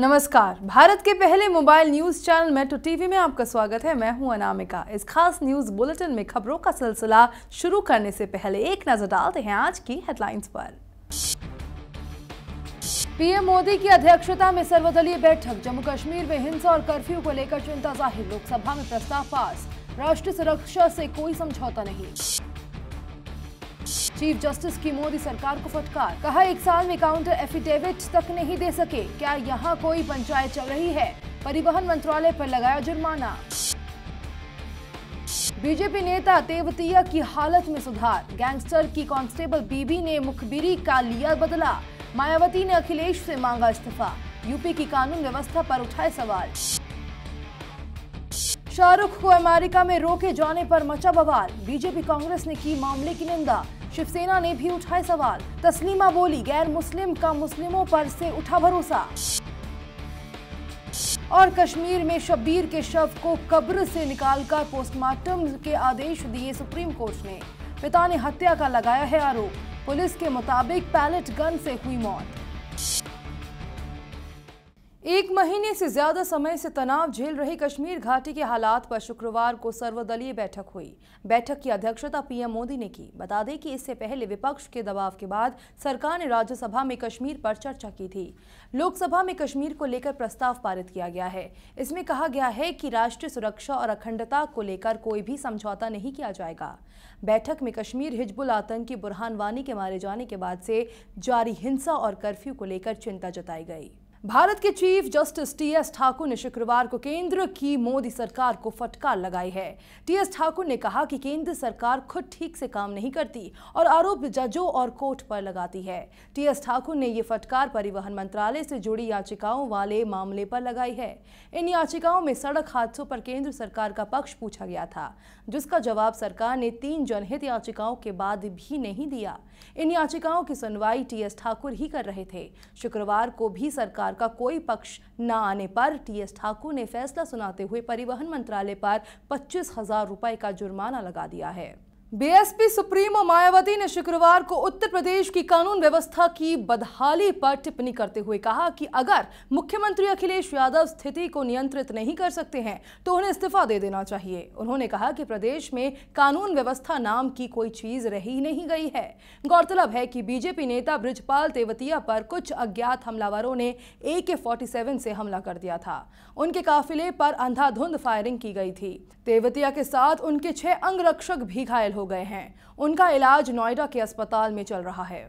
नमस्कार भारत के पहले mobile news channel metro TV में आपका स्वागत है मैं हूं अनामिका इस खास न्यूज बुलेटिन में खबरों का सिलसिला शुरू करने से पहले एक नजर डालते हैं आज की हेडलाइंस पर पीएम मोदी की अध्यक्षता में सर्वदलीय बैठक जम्मू कश्मीर में हिंसा और कर्फ्यू को लेकर चिंता जाहिर लोकसभा में प्रस्ताव पास राष्ट्रीय सुरक्षा से कोई समझौता नहीं चीफ जस्टिस की मोदी सरकार को फटकार कहा एक साल में काउंटर एफिडेविट तक नहीं दे सके क्या यहाँ कोई पंचायत चल रही है परिवहन मंत्रालय पर लगाया जुर्माना बीजेपी नेता तेवतिया की हालत में सुधार गैंगस्टर की कांस्टेबल बीबी ने मुखबिरी का लिया बदला मायावती ने अखिलेश से मांगा इस्तीफा यूपी की कानून व्यवस्था पर उठाए सवाल शाहरुख को अमेरिका में रोके जाने पर मचा बवाल बीजेपी कांग्रेस ने की मामले की निंदा शिवसेना ने भी उठाए सवाल तस्लीमा बोली गैर मुस्लिम का मुस्लिमों पर से उठा भरोसा और कश्मीर में शब्बीर के शव को कब्र से निकालकर पोस्टमार्टम के आदेश दिए सुप्रीम कोर्ट ने पिता ने हत्या का लगाया है आरोप पुलिस के मुताबिक पैलेट गन से हुई मौत एक महीने से ज्यादा समय से तनाव झेल रही कश्मीर घाटी के हालात पर शुक्रवार को सर्वदलीय बैठक हुई बैठक की अध्यक्षता पीएम मोदी ने की बता दें कि इससे पहले विपक्ष के दबाव के बाद सरकार ने राज्यसभा में कश्मीर पर चर्चा की थी लोकसभा में कश्मीर को लेकर प्रस्ताव पारित किया गया है इसमें कहा गया है कि राष्ट्रीय सुरक्षा और अखंडता को लेकर कोई भी समझौता नहीं किया जाएगा बैठक में कश्मीर हिजबुल आतंकी बुरहान वानी के मारे जाने के बाद से जारी हिंसा और कर्फ्यू को लेकर चिंता जताई गई भारत के चीफ जस्टिस टीएस ठाकुर ने शुक्रवार को केंद्र की मोदी सरकार को फटकार लगाई है टीएस ठाकुर ने कहा कि केंद्र सरकार खुद ठीक से काम नहीं करती और आरोप जजों और कोर्ट पर लगाती है टीएस ठाकुर ने ये फटकार परिवहन मंत्रालय से जुड़ी याचिकाओं वाले मामले पर लगाई है इन याचिकाओं में सड़क हादसों पर केंद्र सरकार का पक्ष पूछा गया था जिसका जवाब सरकार ने तीन जनहित याचिकाओं के बाद भी नहीं दिया इन याचिकाओं की सुनवाई एस ठाकुर ही कर रहे थे शुक्रवार को भी सरकार सरकार का कोई पक्ष न आने पर टीएस ठाकुर ने फैसला सुनाते हुए परिवहन मंत्रालय पर पच्चीस हजार रुपए का जुर्माना लगा दिया है बीएसपी सुप्रीमो मायावती ने शुक्रवार को उत्तर प्रदेश की कानून व्यवस्था की बदहाली पर टिप्पणी करते हुए कहा कि अगर मुख्यमंत्री अखिलेश यादव स्थिति को नियंत्रित नहीं कर सकते हैं तो उन्हें इस्तीफा दे देना चाहिए उन्होंने कहा कि प्रदेश में कानून व्यवस्था नाम की कोई चीज रही नहीं गई है गौरतलब है कि बीजेपी नेता ब्रिजपाल तेवतिया पर कुछ अज्ञात हमलावरों ने ए के से हमला कर दिया था उनके काफिले पर अंधाधुंध फायरिंग की गई थी तेवतिया के साथ उनके छह अंग भी घायल हो गए हैं उनका इलाज नोएडा के अस्पताल में चल रहा है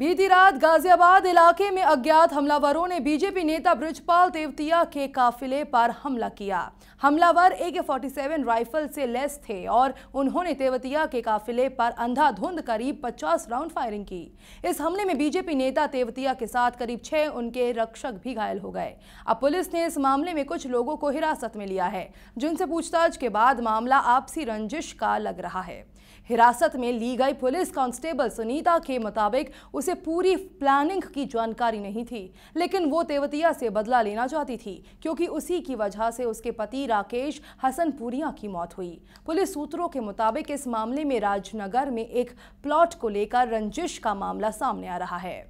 बीती रात गाजियाबाद इलाके में अज्ञात हमलावरों ने बीजेपी नेता ब्रजपाल देवतिया के काफिले पर हमला किया हमलावर ए के फोर्टी राइफल से लेस थे और उन्होंने तेवतिया के काफिले पर अंधाधुंध करीब 50 राउंड फायरिंग की इस हमले में बीजेपी नेता तेवतिया के साथ करीब छह उनके रक्षक भी घायल हो गए अब पुलिस ने इस मामले में कुछ लोगों को हिरासत में लिया है जिनसे पूछताछ के बाद मामला आपसी रंजिश का लग रहा है हिरासत में ली गई पुलिस कांस्टेबल सुनीता के मुताबिक उसे पूरी प्लानिंग की जानकारी नहीं थी लेकिन वो तेवतिया से बदला लेना चाहती थी क्योंकि उसी की वजह से उसके पति राकेश हसनपुरिया की मौत हुई पुलिस सूत्रों के मुताबिक इस मामले में राजनगर में एक प्लॉट को लेकर रंजिश का मामला सामने आ रहा है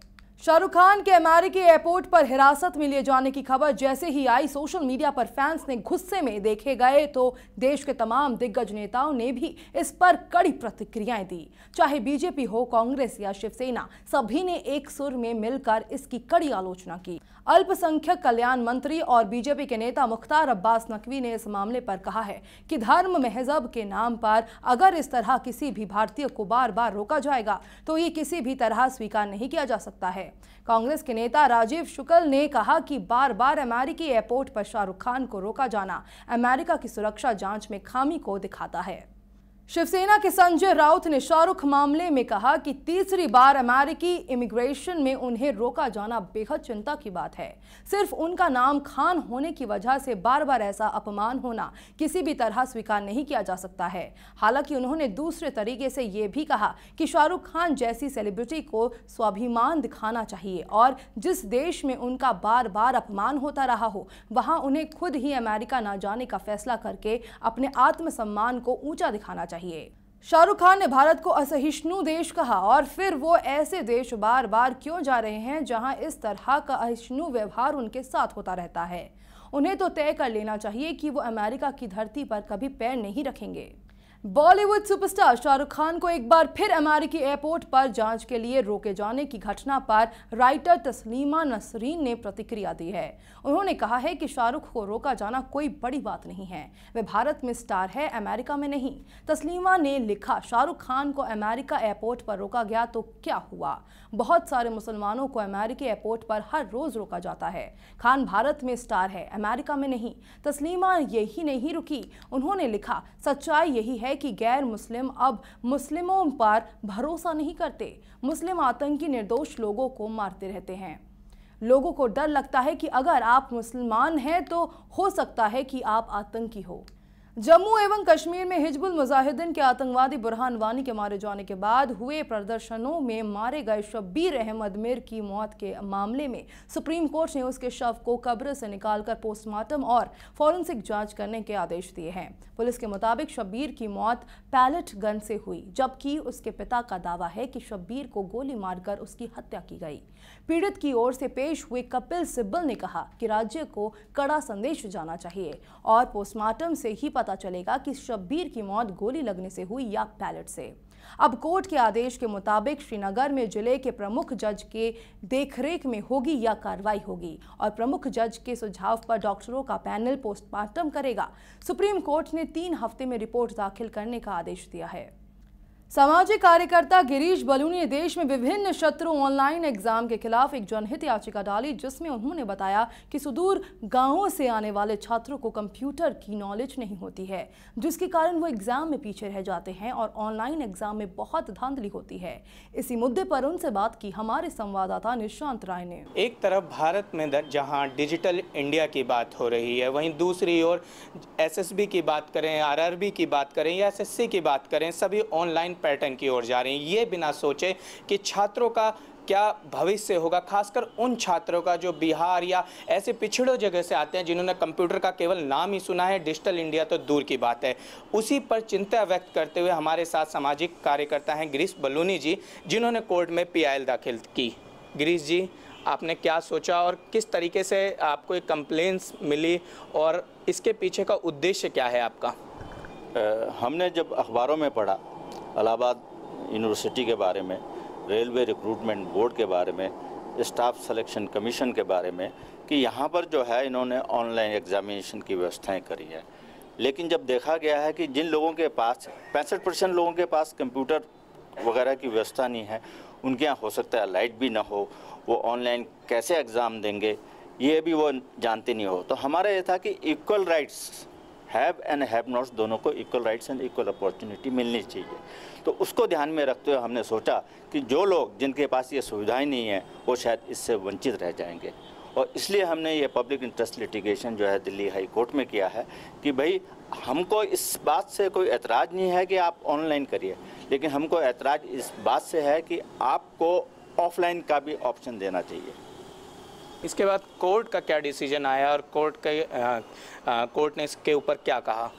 शाहरुख खान के अमेरिकी एयरपोर्ट पर हिरासत में लिए जाने की खबर जैसे ही आई सोशल मीडिया पर फैंस ने गुस्से में देखे गए तो देश के तमाम दिग्गज नेताओं ने भी इस पर कड़ी प्रतिक्रियाएं दी चाहे बीजेपी हो कांग्रेस या शिवसेना सभी ने एक सुर में मिलकर इसकी कड़ी आलोचना की अल्पसंख्यक कल्याण मंत्री और बीजेपी के नेता मुख्तार अब्बास नकवी ने इस मामले पर कहा है कि धर्म महजब के नाम पर अगर इस तरह किसी भी भारतीय को बार बार रोका जाएगा तो ये किसी भी तरह स्वीकार नहीं किया जा सकता है कांग्रेस के नेता राजीव शुक्ल ने कहा कि बार बार अमेरिकी एयरपोर्ट पर शाहरुख खान को रोका जाना अमेरिका की सुरक्षा जांच में खामी को दिखाता है शिवसेना के संजय राउत ने शाहरुख मामले में कहा कि तीसरी बार अमेरिकी इमिग्रेशन में उन्हें रोका जाना बेहद चिंता की बात है सिर्फ उनका नाम खान होने की वजह से बार बार ऐसा अपमान होना किसी भी तरह स्वीकार नहीं किया जा सकता है हालांकि उन्होंने दूसरे तरीके से ये भी कहा कि शाहरुख खान जैसी सेलिब्रिटी को स्वाभिमान दिखाना चाहिए और जिस देश में उनका बार बार अपमान होता रहा हो वहाँ उन्हें खुद ही अमेरिका ना जाने का फैसला करके अपने आत्मसम्मान को ऊँचा दिखाना चाहिए शाहरुख खान ने भारत को असहिष्णु देश कहा और फिर वो ऐसे देश बार बार क्यों जा रहे हैं जहां इस तरह का अहिष्णु व्यवहार उनके साथ होता रहता है उन्हें तो तय कर लेना चाहिए कि वो अमेरिका की धरती पर कभी पैर नहीं रखेंगे बॉलीवुड सुपरस्टार शाहरुख खान को एक बार फिर अमेरिकी एयरपोर्ट पर जांच के लिए रोके जाने की घटना पर राइटर तस्लीमा नसरीन ने प्रतिक्रिया दी है उन्होंने कहा है कि शाहरुख को रोका जाना कोई बड़ी बात नहीं है वे भारत में स्टार है अमेरिका में नहीं तस्लीमा ने लिखा शाहरुख खान को अमेरिका एयरपोर्ट पर रोका गया तो क्या हुआ बहुत सारे मुसलमानों को अमेरिकी एयरपोर्ट पर हर रोज रोका जाता है खान भारत में स्टार है अमेरिका में नहीं तस्लीमा यही नहीं रुकी उन्होंने लिखा सच्चाई यही है है कि गैर मुस्लिम अब मुस्लिमों पर भरोसा नहीं करते मुस्लिम आतंकी निर्दोष लोगों को मारते रहते हैं लोगों को डर लगता है कि अगर आप मुसलमान हैं तो हो सकता है कि आप आतंकी हो जम्मू एवं कश्मीर में हिजबुल मुजाहिदीन के आतंकवादी बुरहान वानी के मारे जाने के बाद हुए प्रदर्शनों में मारे गए शब्बीर अहमद मिर की मौत के मामले में सुप्रीम कोर्ट ने उसके शव को कब्र से निकालकर पोस्टमार्टम और फॉरेंसिक जांच करने के आदेश दिए हैं पुलिस के मुताबिक शब्बीर की मौत पैलेट गन से हुई जबकि उसके पिता का दावा है कि शब्बीर को गोली मारकर उसकी हत्या की गई पीड़ित की ओर से पेश हुए कपिल सिब्बल ने कहा कि राज्य को कड़ा संदेश जाना चाहिए और पोस्टमार्टम से ही पता चलेगा कि शब्बीर की मौत गोली लगने से हुई या पैलेट से अब कोर्ट के आदेश के मुताबिक श्रीनगर में जिले के प्रमुख जज के देखरेख में होगी या कार्रवाई होगी और प्रमुख जज के सुझाव पर डॉक्टरों का पैनल पोस्टमार्टम करेगा सुप्रीम कोर्ट ने तीन हफ्ते में रिपोर्ट दाखिल करने का आदेश दिया है सामाजिक कार्यकर्ता गिरीश बलूनी ने देश में विभिन्न शत्रु ऑनलाइन एग्जाम के खिलाफ एक जनहित याचिका डाली जिसमें उन्होंने बताया कि सुदूर गांवों से आने वाले छात्रों को कंप्यूटर की नॉलेज नहीं होती है जिसके कारण वो एग्जाम में पीछे रह जाते हैं और ऑनलाइन एग्जाम में बहुत धांधली होती है इसी मुद्दे पर उनसे बात की हमारे संवाददाता निशांत राय ने एक तरफ भारत में जहाँ डिजिटल इंडिया की बात हो रही है वहीं दूसरी ओर एस की बात करें आर की बात करें या एस की बात करें सभी ऑनलाइन पैटर्न की ओर जा रही हैं ये बिना सोचे कि छात्रों का क्या भविष्य होगा खासकर उन छात्रों का जो बिहार या ऐसे पिछड़ों जगह से आते हैं जिन्होंने कंप्यूटर का केवल नाम ही सुना है डिजिटल इंडिया तो दूर की बात है उसी पर चिंता व्यक्त करते हुए हमारे साथ सामाजिक कार्यकर्ता हैं गिरीश बलूनी जी जिन्होंने कोर्ट में पी दाखिल की गिरीश जी आपने क्या सोचा और किस तरीके से आपको एक कंप्लेंट्स मिली और इसके पीछे का उद्देश्य क्या है आपका हमने जब अखबारों में पढ़ा अलाहाबाद यूनिवर्सिटी के बारे में रेलवे रिक्रूटमेंट बोर्ड के बारे में स्टाफ सिलेक्शन कमीशन के बारे में कि यहाँ पर जो है इन्होंने ऑनलाइन एग्जामिनेशन की व्यवस्थाएं करी है लेकिन जब देखा गया है कि जिन लोगों के पास पैंसठ परसेंट लोगों के पास कंप्यूटर वगैरह की व्यवस्था नहीं है उनके यहाँ हो सकता है लाइट भी ना हो वो ऑनलाइन कैसे एग्ज़ाम देंगे ये भी वो जानते नहीं हो तो हमारा ये था कि equal rights have and have nots दोनों को equal rights and equal opportunity मिलनी चाहिए तो उसको ध्यान में रखते हुए हमने सोचा कि जो लोग जिनके पास ये सुविधाएं नहीं हैं वो शायद इससे वंचित रह जाएंगे और इसलिए हमने ये पब्लिक इंटरेस्ट लिटिगेशन जो है दिल्ली हाई कोर्ट में किया है कि भाई हमको इस बात से कोई एतराज़ नहीं है कि आप ऑनलाइन करिए लेकिन हमको एतराज़ इस बात से है कि आपको ऑफलाइन का भी ऑप्शन देना चाहिए इसके बाद कोर्ट का क्या डिसीजन आया और कोर्ट के कोर्ट ने इसके ऊपर क्या कहा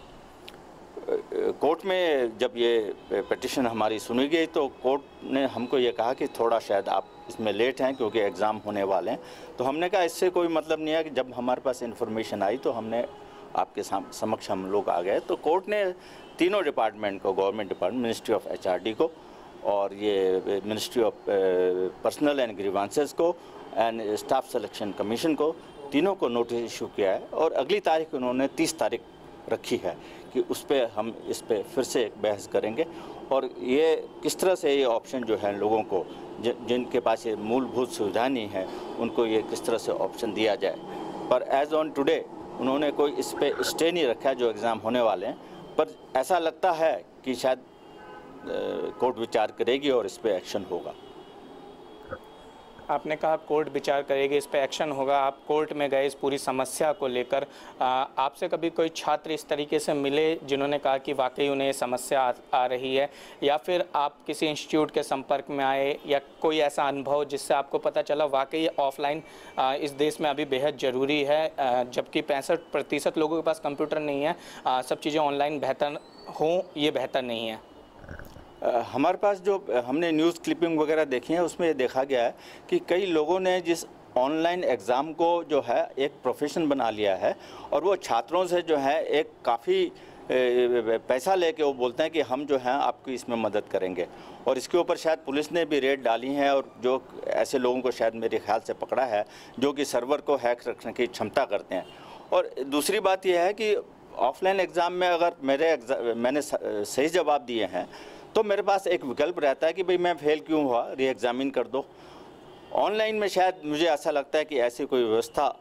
कोर्ट में जब ये पटिशन हमारी सुनी गई तो कोर्ट ने हमको ये कहा कि थोड़ा शायद आप इसमें लेट हैं क्योंकि एग्ज़ाम होने वाले हैं तो हमने कहा इससे कोई मतलब नहीं है कि जब हमारे पास इन्फॉर्मेशन आई तो हमने आपके समक्ष हम लोग आ गए तो कोर्ट ने तीनों डिपार्टमेंट को government department ministry of HRD को और ये ministry of personnel and grievances को एंड स्टाफ सिलेक्शन कमीशन को तीनों को नोटिस इशू किया है और अगली तारीख उन्होंने तीस तारीख रखी है कि उस पर हम इस पर फिर से एक बहस करेंगे और ये किस तरह से ये ऑप्शन जो है लोगों को ज, जिनके पास ये मूलभूत सुविधा नहीं है उनको ये किस तरह से ऑप्शन दिया जाए पर एज ऑन टुडे उन्होंने कोई इस पर स्टे नहीं रखा है जो एग्ज़ाम होने वाले हैं पर ऐसा लगता है कि शायद कोर्ट विचार करेगी और इस पर एक्शन होगा आपने कहा कोर्ट विचार करेगी इस पर एक्शन होगा आप कोर्ट में गए इस पूरी समस्या को लेकर आपसे कभी कोई छात्र इस तरीके से मिले जिन्होंने कहा कि वाकई उन्हें ये समस्या आ, आ रही है या फिर आप किसी इंस्टीट्यूट के संपर्क में आए या कोई ऐसा अनुभव जिससे आपको पता चला वाकई ऑफलाइन इस देश में अभी बेहद ज़रूरी है जबकि पैंसठ प्रतिशत लोगों के पास कंप्यूटर नहीं है सब चीज़ें ऑनलाइन बेहतर हों ये बेहतर नहीं है हमारे पास जो हमने न्यूज़ क्लिपिंग वगैरह देखी है उसमें ये देखा गया है कि कई लोगों ने जिस ऑनलाइन एग्ज़ाम को जो है एक प्रोफेशन बना लिया है और वो छात्रों से जो है एक काफ़ी पैसा लेके वो बोलते हैं कि हम जो हैं आपकी इसमें मदद करेंगे और इसके ऊपर शायद पुलिस ने भी रेड डाली है और जो ऐसे लोगों को शायद मेरे ख्याल से पकड़ा है जो कि सर्वर को हैक रखने की क्षमता करते हैं और दूसरी बात यह है कि ऑफलाइन एग्ज़ाम में अगर मेरे एग्ज़ाम मैंने सही जवाब दिए हैं तो मेरे पास एक विकल्प रहता है कि भाई मैं फेल क्यों हुआ री एग्ज़ामिन कर दो ऑनलाइन में शायद मुझे ऐसा लगता है कि ऐसी कोई व्यवस्था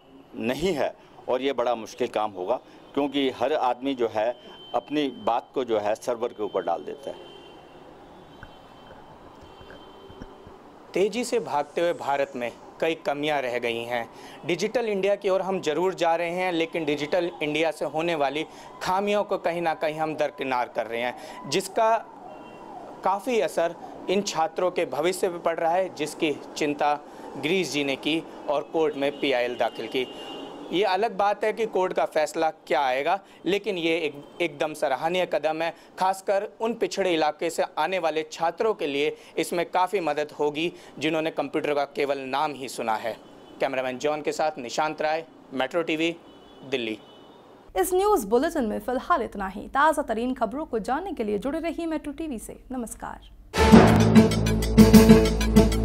नहीं है और ये बड़ा मुश्किल काम होगा क्योंकि हर आदमी जो है अपनी बात को जो है सर्वर के ऊपर डाल देता है तेज़ी से भागते हुए भारत में कई कमियां रह गई हैं डिजिटल इंडिया की ओर हम जरूर जा रहे हैं लेकिन डिजिटल इंडिया से होने वाली खामियों को कहीं ना कहीं हम दरकिनार कर रहे हैं जिसका काफ़ी असर इन छात्रों के भविष्य पर पड़ रहा है जिसकी चिंता ग्रीस जी ने की और कोर्ट में पीआईएल दाखिल की ये अलग बात है कि कोर्ट का फैसला क्या आएगा लेकिन ये एक एकदम सराहनीय कदम है खासकर उन पिछड़े इलाके से आने वाले छात्रों के लिए इसमें काफ़ी मदद होगी जिन्होंने कंप्यूटर का केवल नाम ही सुना है कैमरामैन जॉन के साथ निशांत राय मेट्रो टीवी दिल्ली इस न्यूज़ बुलेटिन में फिलहाल इतना ही ताज़ा तरीन खबरों को जानने के लिए जुड़े रही मेट्रो टीवी से नमस्कार